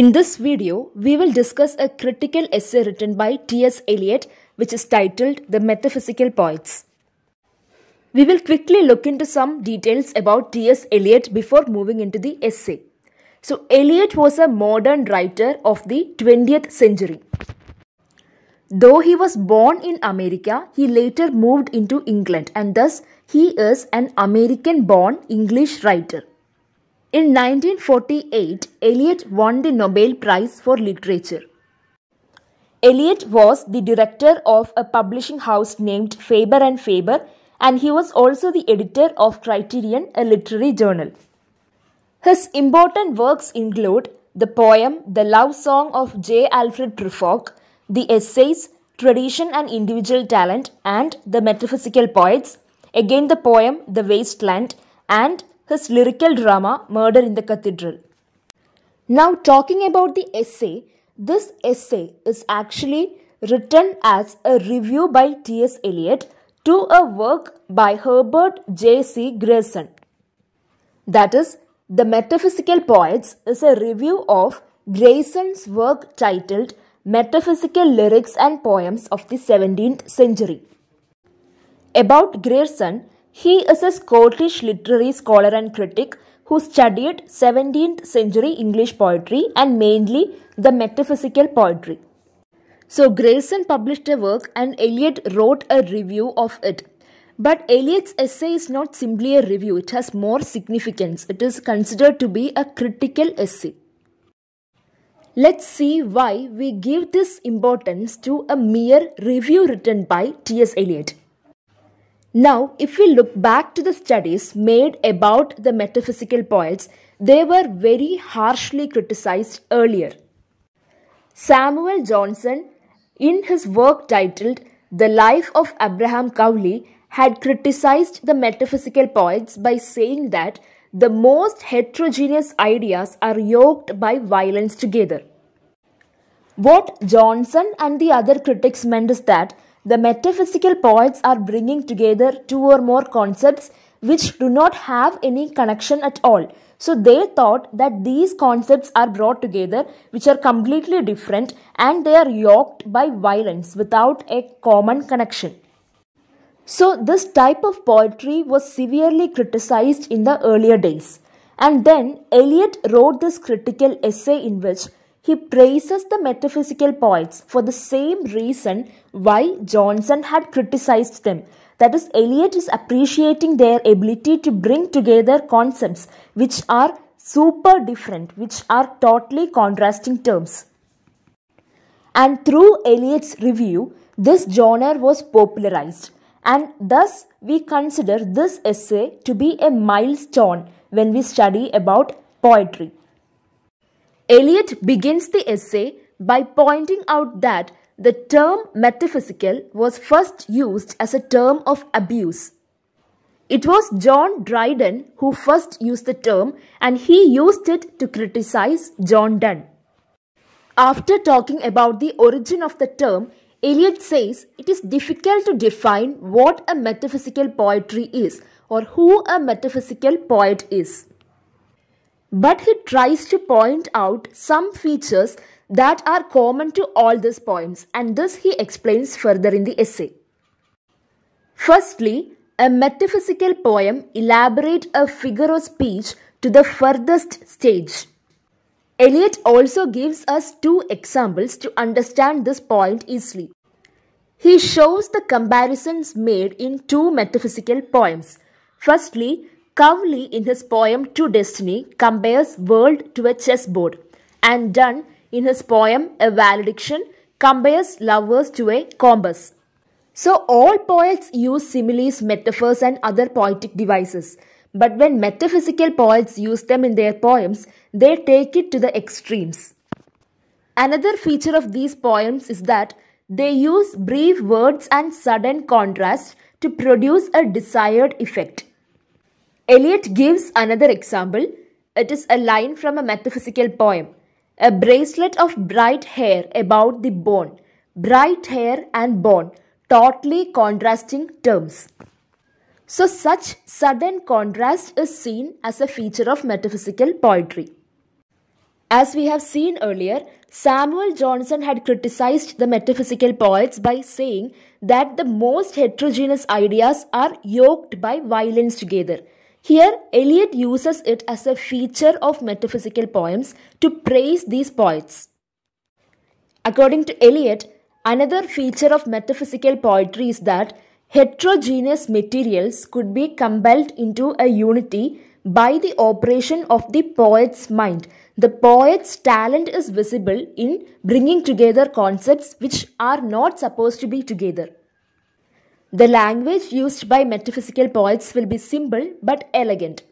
In this video, we will discuss a critical essay written by T.S. Eliot which is titled The Metaphysical Poets. We will quickly look into some details about T.S. Eliot before moving into the essay. So, Eliot was a modern writer of the 20th century. Though he was born in America, he later moved into England and thus he is an American born English writer. In 1948, Eliot won the Nobel Prize for Literature. Eliot was the director of a publishing house named Faber and Faber and he was also the editor of Criterion, a literary journal. His important works include the poem The Love Song of J. Alfred Prufrock, the essays Tradition and Individual Talent and The Metaphysical Poets, again the poem The Wasteland and his lyrical drama Murder in the Cathedral. Now, talking about the essay, this essay is actually written as a review by T.S. Eliot to a work by Herbert J.C. Grayson. That is, The Metaphysical Poets is a review of Grayson's work titled Metaphysical Lyrics and Poems of the 17th Century. About Grayson, he is a Scottish literary scholar and critic who studied 17th century English poetry and mainly the metaphysical poetry. So Grayson published a work and Eliot wrote a review of it. But Eliot's essay is not simply a review, it has more significance. It is considered to be a critical essay. Let's see why we give this importance to a mere review written by T.S. Eliot. Now, if we look back to the studies made about the metaphysical poets, they were very harshly criticized earlier. Samuel Johnson, in his work titled The Life of Abraham Cowley, had criticized the metaphysical poets by saying that the most heterogeneous ideas are yoked by violence together. What Johnson and the other critics meant is that the metaphysical poets are bringing together two or more concepts which do not have any connection at all. So they thought that these concepts are brought together which are completely different and they are yoked by violence without a common connection. So this type of poetry was severely criticized in the earlier days. And then Eliot wrote this critical essay in which he praises the metaphysical poets for the same reason why Johnson had criticized them. That is, Eliot is appreciating their ability to bring together concepts which are super different, which are totally contrasting terms. And through Eliot's review, this genre was popularized. And thus, we consider this essay to be a milestone when we study about poetry. Eliot begins the essay by pointing out that the term metaphysical was first used as a term of abuse. It was John Dryden who first used the term and he used it to criticize John Donne. After talking about the origin of the term, Eliot says it is difficult to define what a metaphysical poetry is or who a metaphysical poet is. But he tries to point out some features that are common to all these poems and this he explains further in the essay. Firstly, a metaphysical poem elaborate a figure of speech to the furthest stage. Eliot also gives us two examples to understand this point easily. He shows the comparisons made in two metaphysical poems. Firstly, Cowley, in his poem To Destiny, compares world to a chessboard, and Donne, in his poem A Valediction, compares lovers to a compass. So, all poets use similes, metaphors, and other poetic devices. But when metaphysical poets use them in their poems, they take it to the extremes. Another feature of these poems is that they use brief words and sudden contrast to produce a desired effect. Eliot gives another example. It is a line from a metaphysical poem. A bracelet of bright hair about the bone. Bright hair and bone, totally contrasting terms. So, such sudden contrast is seen as a feature of metaphysical poetry. As we have seen earlier, Samuel Johnson had criticized the metaphysical poets by saying that the most heterogeneous ideas are yoked by violence together. Here, Eliot uses it as a feature of metaphysical poems to praise these poets. According to Eliot, another feature of metaphysical poetry is that heterogeneous materials could be compelled into a unity by the operation of the poet's mind. The poet's talent is visible in bringing together concepts which are not supposed to be together. The language used by metaphysical poets will be simple but elegant.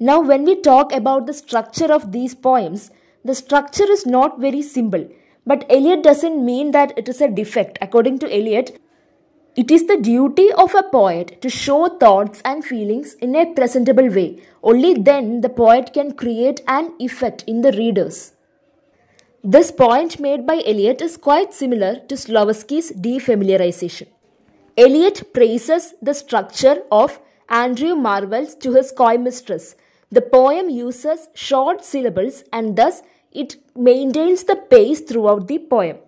Now, when we talk about the structure of these poems, the structure is not very simple. But Eliot doesn't mean that it is a defect. According to Eliot, it is the duty of a poet to show thoughts and feelings in a presentable way. Only then the poet can create an effect in the readers. This point made by Eliot is quite similar to Slovaski's defamiliarization. Eliot praises the structure of Andrew Marvell's to his coy mistress. The poem uses short syllables and thus it maintains the pace throughout the poem.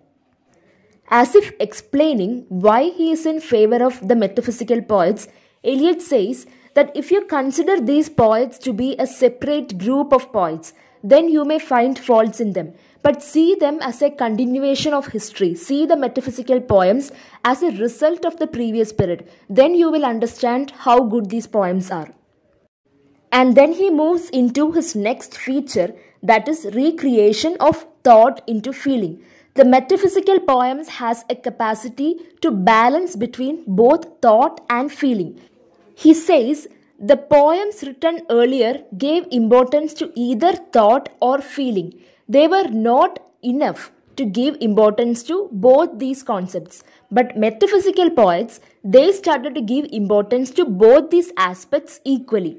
As if explaining why he is in favor of the metaphysical poets, Eliot says that if you consider these poets to be a separate group of poets, then you may find faults in them but see them as a continuation of history. See the metaphysical poems as a result of the previous period. Then you will understand how good these poems are. And then he moves into his next feature that is recreation of thought into feeling. The metaphysical poems has a capacity to balance between both thought and feeling. He says the poems written earlier gave importance to either thought or feeling. They were not enough to give importance to both these concepts. But metaphysical poets, they started to give importance to both these aspects equally.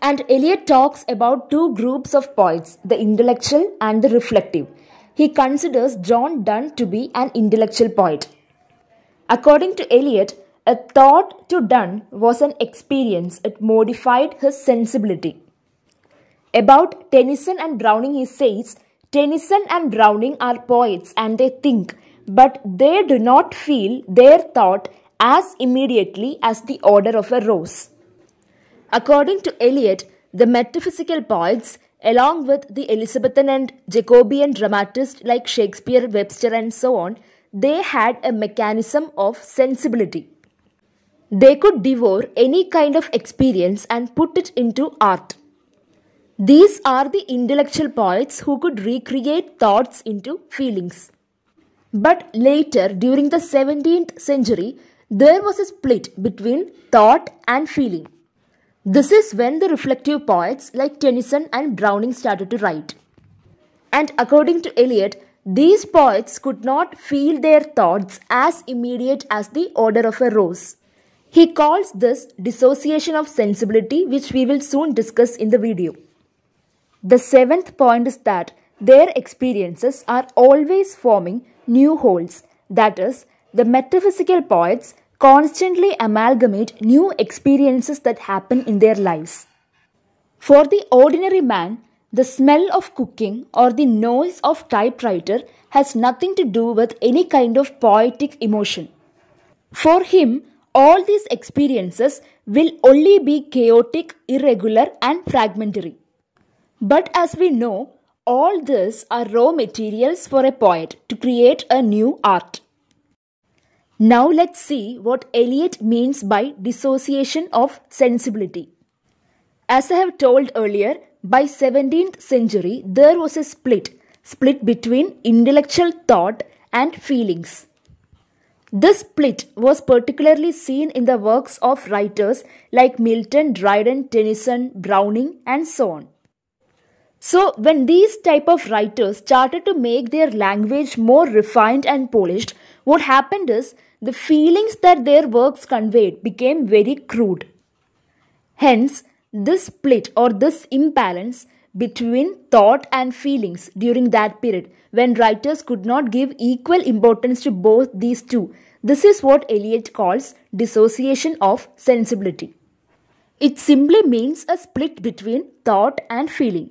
And Eliot talks about two groups of poets, the intellectual and the reflective. He considers John Donne to be an intellectual poet. According to Eliot, a thought to Donne was an experience. It modified his sensibility. About Tennyson and Browning, he says, Tennyson and Browning are poets and they think, but they do not feel their thought as immediately as the odor of a rose. According to Eliot, the metaphysical poets, along with the Elizabethan and Jacobean dramatists like Shakespeare, Webster, and so on, they had a mechanism of sensibility. They could devour any kind of experience and put it into art. These are the intellectual poets who could recreate thoughts into feelings. But later, during the 17th century, there was a split between thought and feeling. This is when the reflective poets like Tennyson and Browning started to write. And according to Eliot, these poets could not feel their thoughts as immediate as the odor of a rose. He calls this dissociation of sensibility, which we will soon discuss in the video. The seventh point is that their experiences are always forming new wholes. That is, the metaphysical poets constantly amalgamate new experiences that happen in their lives. For the ordinary man, the smell of cooking or the noise of typewriter has nothing to do with any kind of poetic emotion. For him, all these experiences will only be chaotic, irregular, and fragmentary. But as we know, all these are raw materials for a poet to create a new art. Now let's see what Eliot means by dissociation of sensibility. As I have told earlier, by 17th century there was a split, split between intellectual thought and feelings. This split was particularly seen in the works of writers like Milton, Dryden, Tennyson, Browning, and so on. So when these type of writers started to make their language more refined and polished, what happened is the feelings that their works conveyed became very crude. Hence, this split or this imbalance between thought and feelings during that period when writers could not give equal importance to both these two. This is what Eliot calls dissociation of sensibility. It simply means a split between thought and feeling.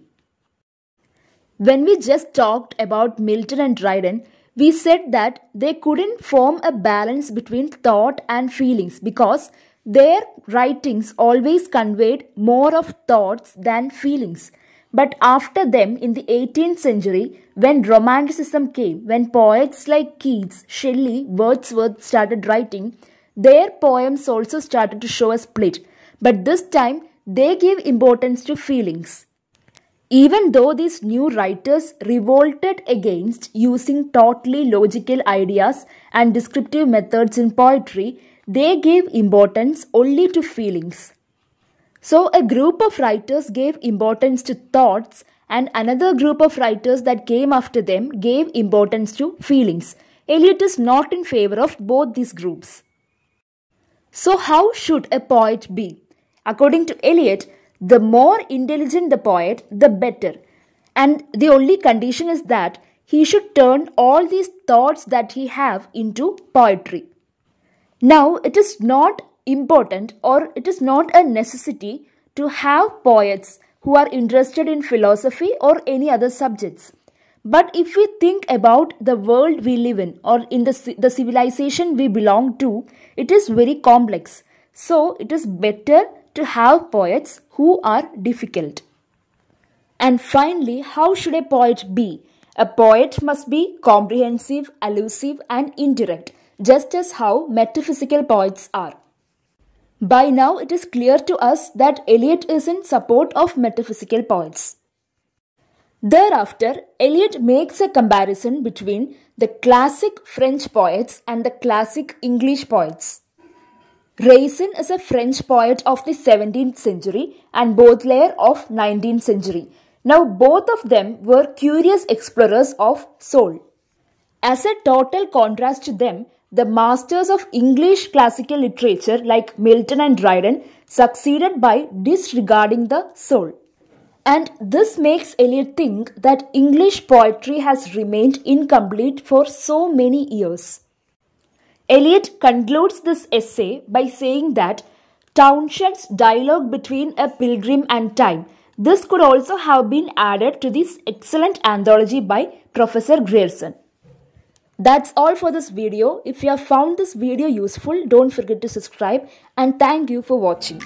When we just talked about Milton and Dryden, we said that they couldn't form a balance between thought and feelings because their writings always conveyed more of thoughts than feelings. But after them, in the 18th century, when Romanticism came, when poets like Keats, Shelley, Wordsworth started writing, their poems also started to show a split. But this time, they gave importance to feelings. Even though these new writers revolted against using totally logical ideas and descriptive methods in poetry, they gave importance only to feelings. So, a group of writers gave importance to thoughts, and another group of writers that came after them gave importance to feelings. Eliot is not in favor of both these groups. So, how should a poet be? According to Eliot, the more intelligent the poet, the better. And the only condition is that he should turn all these thoughts that he have into poetry. Now, it is not important or it is not a necessity to have poets who are interested in philosophy or any other subjects. But if we think about the world we live in or in the, the civilization we belong to, it is very complex. So, it is better to have poets who are difficult. And finally, how should a poet be? A poet must be comprehensive, allusive, and indirect, just as how metaphysical poets are. By now, it is clear to us that Eliot is in support of metaphysical poets. Thereafter, Eliot makes a comparison between the classic French poets and the classic English poets. Racine is a French poet of the 17th century and Baudelaire of 19th century. Now both of them were curious explorers of soul. As a total contrast to them, the masters of English classical literature like Milton and Dryden succeeded by disregarding the soul. And this makes Eliot think that English poetry has remained incomplete for so many years. Eliot concludes this essay by saying that Townshend's dialogue between a pilgrim and time. This could also have been added to this excellent anthology by Professor Grierson. That's all for this video. If you have found this video useful, don't forget to subscribe and thank you for watching.